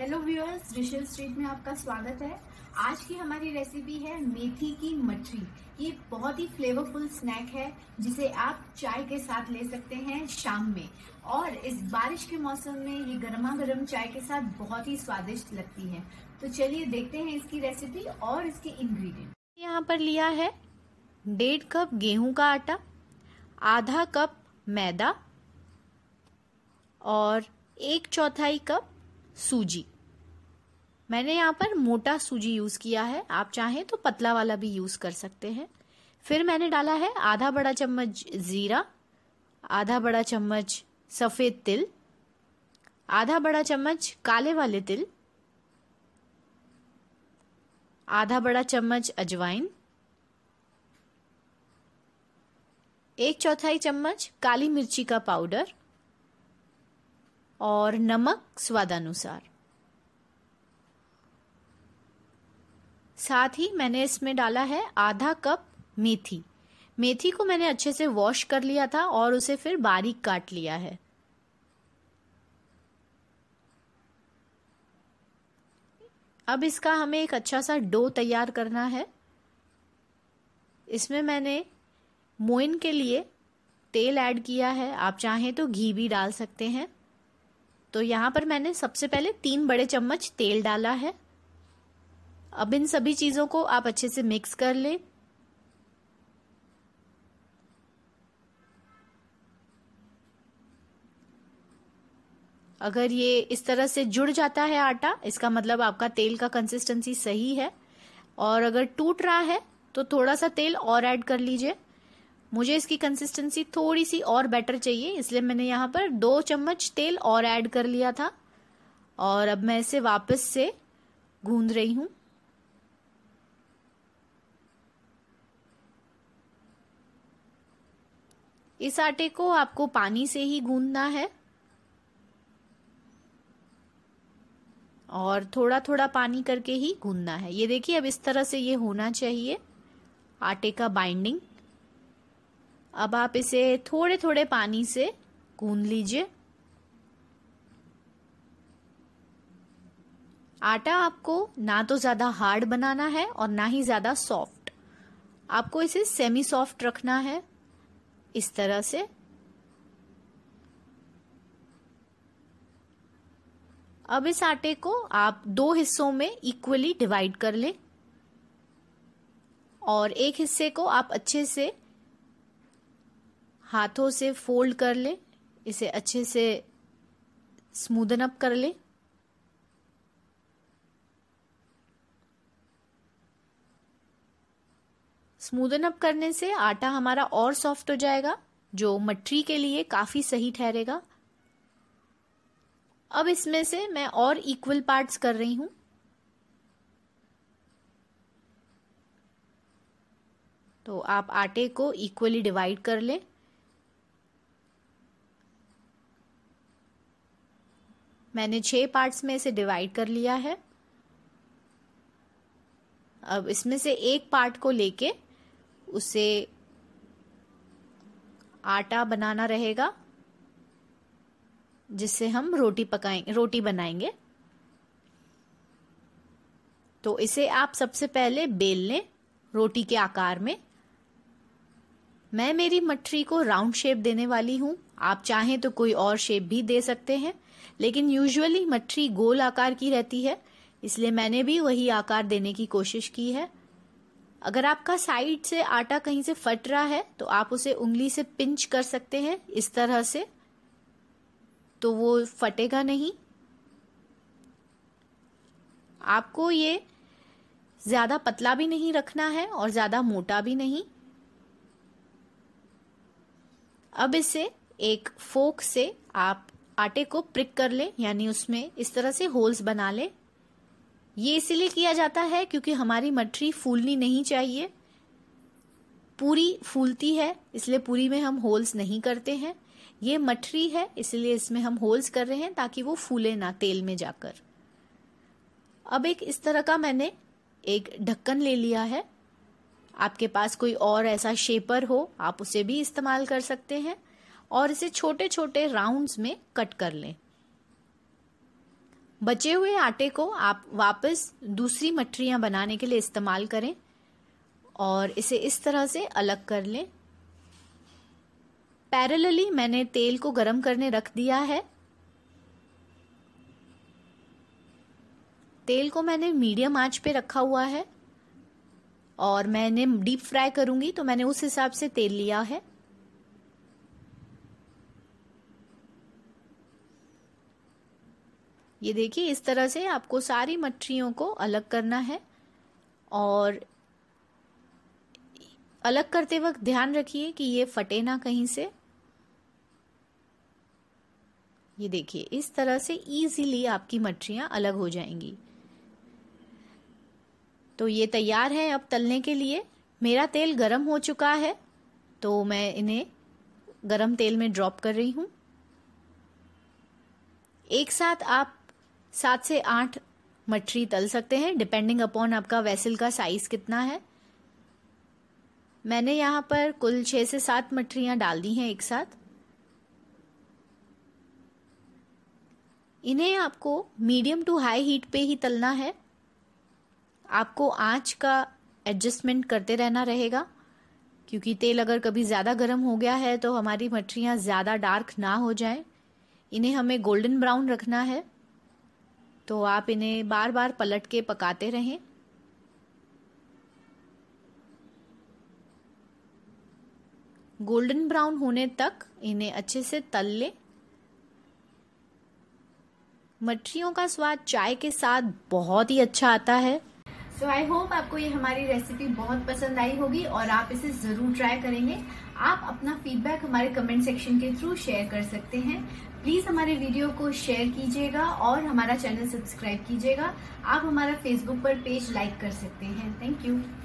hello viewers रिशल street में आपका स्वागत है आज की हमारी रेसिपी है मेथी की मठरी ये बहुत ही फ्लेवरफुल स्नैक है जिसे आप चाय के साथ ले सकते हैं शाम में और इस बारिश के मौसम में ये गर्मा गर्म चाय के साथ बहुत ही स्वादिष्ट लगती है तो चलिए देखते हैं इसकी रेसिपी और इसके इंग्रेडिएंट यहाँ पर लिया है डेढ़ कप गेहूं का आटा आधा कप मैदा और एक चौथाई कप सूजी मैंने यहाँ पर मोटा सूजी यूज़ किया है आप चाहें तो पतला वाला भी यूज़ कर सकते हैं फिर मैंने डाला है आधा बड़ा चम्मच ज़ीरा आधा बड़ा चम्मच सफ़ेद तिल आधा बड़ा चम्मच काले वाले तिल आधा बड़ा चम्मच अजवाइन एक चौथाई चम्मच काली मिर्ची का पाउडर और नमक स्वादानुसार साथ ही मैंने इसमें डाला है आधा कप मेथी मेथी को मैंने अच्छे से वॉश कर लिया था और उसे फिर बारीक काट लिया है अब इसका हमें एक अच्छा सा डो तैयार करना है इसमें मैंने मोइन के लिए तेल ऐड किया है आप चाहें तो घी भी डाल सकते हैं तो यहाँ पर मैंने सबसे पहले तीन बड़े चम्मच तेल डाला है अब इन सभी चीज़ों को आप अच्छे से मिक्स कर लें अगर ये इस तरह से जुड़ जाता है आटा इसका मतलब आपका तेल का कंसिस्टेंसी सही है और अगर टूट रहा है तो थोड़ा सा तेल और ऐड कर लीजिए मुझे इसकी कंसिस्टेंसी थोड़ी सी और बेटर चाहिए इसलिए मैंने यहाँ पर दो चम्मच तेल और ऐड कर लिया था और अब मैं इसे वापस से गूंद रही हूँ इस आटे को आपको पानी से ही गूंदना है और थोड़ा थोड़ा पानी करके ही गूंदना है ये देखिए अब इस तरह से ये होना चाहिए आटे का बाइंडिंग अब आप इसे थोड़े थोड़े पानी से गून लीजिए आटा आपको ना तो ज़्यादा हार्ड बनाना है और ना ही ज़्यादा सॉफ्ट आपको इसे सेमी सॉफ्ट रखना है इस तरह से अब इस आटे को आप दो हिस्सों में इक्वली डिवाइड कर लें और एक हिस्से को आप अच्छे से हाथों से फोल्ड कर ले इसे अच्छे से स्मूदन अप कर ले स्मूदन अप करने से आटा हमारा और सॉफ्ट हो जाएगा जो मटरी के लिए काफ़ी सही ठहरेगा अब इसमें से मैं और इक्वल पार्ट्स कर रही हूं तो आप आटे को इक्वली डिवाइड कर लें मैंने छह पार्ट्स में इसे डिवाइड कर लिया है अब इसमें से एक पार्ट को लेके उसे आटा बनाना रहेगा जिससे हम रोटी पकाएंगे रोटी बनाएंगे तो इसे आप सबसे पहले बेल लें रोटी के आकार में मैं मेरी मटरी को राउंड शेप देने वाली हूँ आप चाहें तो कोई और शेप भी दे सकते हैं लेकिन यूजुअली मठरी गोल आकार की रहती है इसलिए मैंने भी वही आकार देने की कोशिश की है अगर आपका साइड से आटा कहीं से फट रहा है तो आप उसे उंगली से पिंच कर सकते हैं इस तरह से तो वो फटेगा नहीं आपको ये ज़्यादा पतला भी नहीं रखना है और ज़्यादा मोटा भी नहीं अब इसे एक फोक से आप आटे को प्रिक कर ले यानी उसमें इस तरह से होल्स बना ले ये इसीलिए किया जाता है क्योंकि हमारी मठरी फूलनी नहीं चाहिए पूरी फूलती है इसलिए पूरी में हम होल्स नहीं करते हैं ये मठरी है इसलिए इसमें हम होल्स कर रहे हैं ताकि वो फूले ना तेल में जाकर अब एक इस तरह का मैंने एक ढक्कन ले लिया है आपके पास कोई और ऐसा शेपर हो आप उसे भी इस्तेमाल कर सकते हैं और इसे छोटे छोटे राउंड्स में कट कर लें बचे हुए आटे को आप वापस दूसरी मठरियाँ बनाने के लिए इस्तेमाल करें और इसे इस तरह से अलग कर लें पैरेलली मैंने तेल को गरम करने रख दिया है तेल को मैंने मीडियम आंच पे रखा हुआ है और मैंने डीप फ्राई करूंगी तो मैंने उस हिसाब से तेल लिया है ये देखिए इस तरह से आपको सारी मच्छियों को अलग करना है और अलग करते वक्त ध्यान रखिए कि ये फटे ना कहीं से ये देखिए इस तरह से इजीली आपकी मच्छियाँ अलग हो जाएंगी तो ये तैयार है अब तलने के लिए मेरा तेल गरम हो चुका है तो मैं इन्हें गरम तेल में ड्रॉप कर रही हूँ एक साथ आप सात से आठ मछली तल सकते हैं डिपेंडिंग अपॉन आपका वेसल का साइज कितना है मैंने यहाँ पर कुल छः से सात मठरियाँ डाल दी हैं एक साथ इन्हें आपको मीडियम टू हाई हीट पे ही तलना है आपको आँच का एडजस्टमेंट करते रहना रहेगा क्योंकि तेल अगर कभी ज़्यादा गर्म हो गया है तो हमारी मछलियाँ ज़्यादा डार्क ना हो जाएं इन्हें हमें गोल्डन ब्राउन रखना है तो आप इन्हें बार बार पलट के पकाते रहें गोल्डन ब्राउन होने तक इन्हें अच्छे से तल लें मठरियों का स्वाद चाय के साथ बहुत ही अच्छा आता है सो आई होप आपको ये हमारी रेसिपी बहुत पसंद आई होगी और आप इसे ज़रूर ट्राई करेंगे आप अपना फीडबैक हमारे कमेंट सेक्शन के थ्रू शेयर कर सकते हैं प्लीज़ हमारे वीडियो को शेयर कीजिएगा और हमारा चैनल सब्सक्राइब कीजिएगा आप हमारा फेसबुक पर पेज लाइक कर सकते हैं थैंक यू